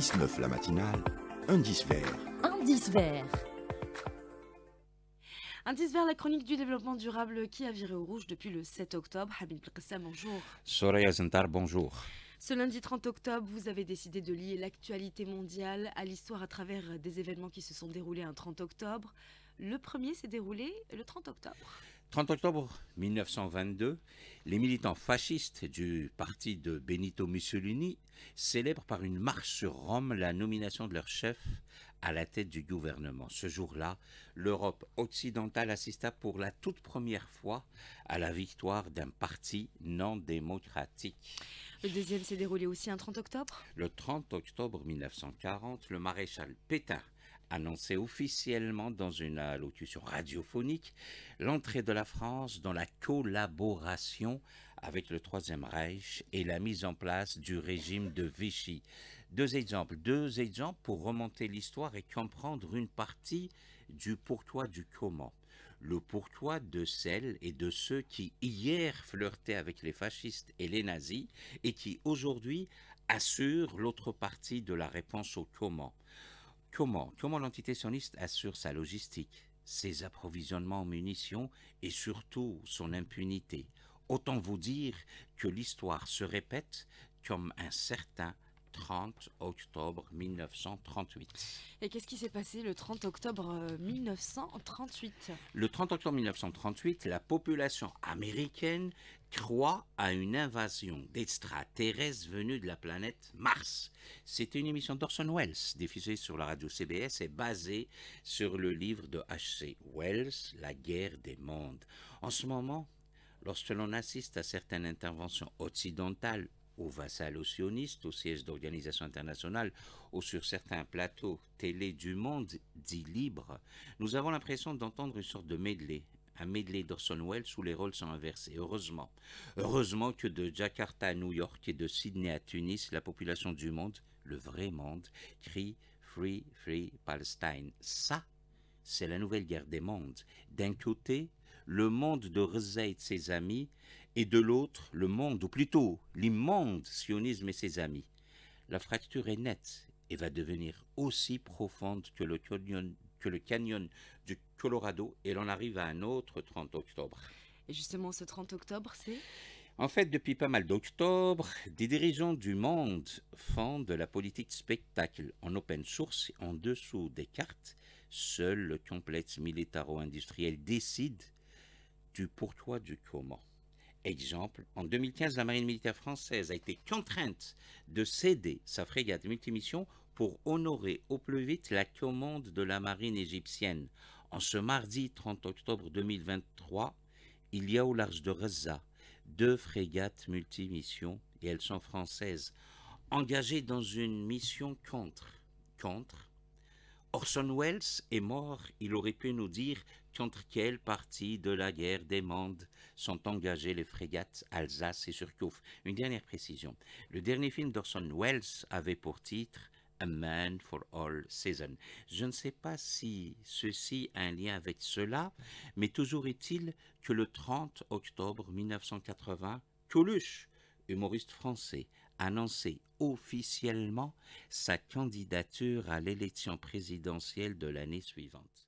6-9 la matinale, Un indice vert. Indice vert. Indice vers la chronique du développement durable qui a viré au rouge depuis le 7 octobre. Hamid Prasa, bonjour. Soraya Zentar, bonjour. Ce lundi 30 octobre, vous avez décidé de lier l'actualité mondiale à l'histoire à travers des événements qui se sont déroulés un 30 octobre. Le premier s'est déroulé le 30 octobre. 30 octobre 1922, les militants fascistes du parti de Benito Mussolini célèbrent par une marche sur Rome la nomination de leur chef à la tête du gouvernement. Ce jour-là, l'Europe occidentale assista pour la toute première fois à la victoire d'un parti non démocratique. Le deuxième s'est déroulé aussi un 30 octobre Le 30 octobre 1940, le maréchal Pétain annoncé officiellement dans une allocution euh, radiophonique l'entrée de la France dans la collaboration avec le Troisième Reich et la mise en place du régime de Vichy. Deux exemples, deux exemples pour remonter l'histoire et comprendre une partie du pourtoi du comment. Le pourtoi de celles et de ceux qui hier flirtaient avec les fascistes et les nazis et qui aujourd'hui assurent l'autre partie de la réponse au comment. Comment l'entité sioniste assure sa logistique, ses approvisionnements en munitions et surtout son impunité Autant vous dire que l'histoire se répète comme un certain 30 octobre 1938. Et qu'est-ce qui s'est passé le 30 octobre 1938 euh, Le 30 octobre 1938, la population américaine croit à une invasion d'extraterrestres venus de la planète Mars. C'était une émission d'Orson Welles, diffusée sur la radio CBS et basée sur le livre de H.C. Wells, La guerre des mondes. En ce moment, lorsque l'on assiste à certaines interventions occidentales aux vassal, au sioniste, aux sièges d'organisation internationale, ou sur certains plateaux télé du monde dit libre, nous avons l'impression d'entendre une sorte de medley, un medley d'Orson Welles où les rôles sont inversés. Heureusement. Heureusement que de Jakarta à New York et de Sydney à Tunis, la population du monde, le vrai monde, crie Free, Free Palestine. Ça, c'est la nouvelle guerre des mondes. D'un côté, le monde de Reza et ses amis, et de l'autre le monde, ou plutôt l'immonde sionisme et ses amis. La fracture est nette et va devenir aussi profonde que le canyon, que le canyon du Colorado, et l'on arrive à un autre 30 octobre. Et justement, ce 30 octobre, c'est En fait, depuis pas mal d'octobre, des dirigeants du monde font de la politique spectacle en open source, en dessous des cartes. Seul le complexe militaro-industriel décide du pourquoi du comment. Exemple, en 2015, la marine militaire française a été contrainte de céder sa frégate multimission pour honorer au plus vite la commande de la marine égyptienne. En ce mardi 30 octobre 2023, il y a au large de Gaza deux frégates multimissions, et elles sont françaises, engagées dans une mission contre. Contre Orson Welles est mort, il aurait pu nous dire contre quelle partie de la guerre des mondes sont engagées les frégates Alsace et Surcouf. Une dernière précision. Le dernier film d'Orson Welles avait pour titre A Man for All Seasons. Je ne sais pas si ceci a un lien avec cela, mais toujours est-il que le 30 octobre 1980, Coluche, humoriste français, annonçait officiellement sa candidature à l'élection présidentielle de l'année suivante.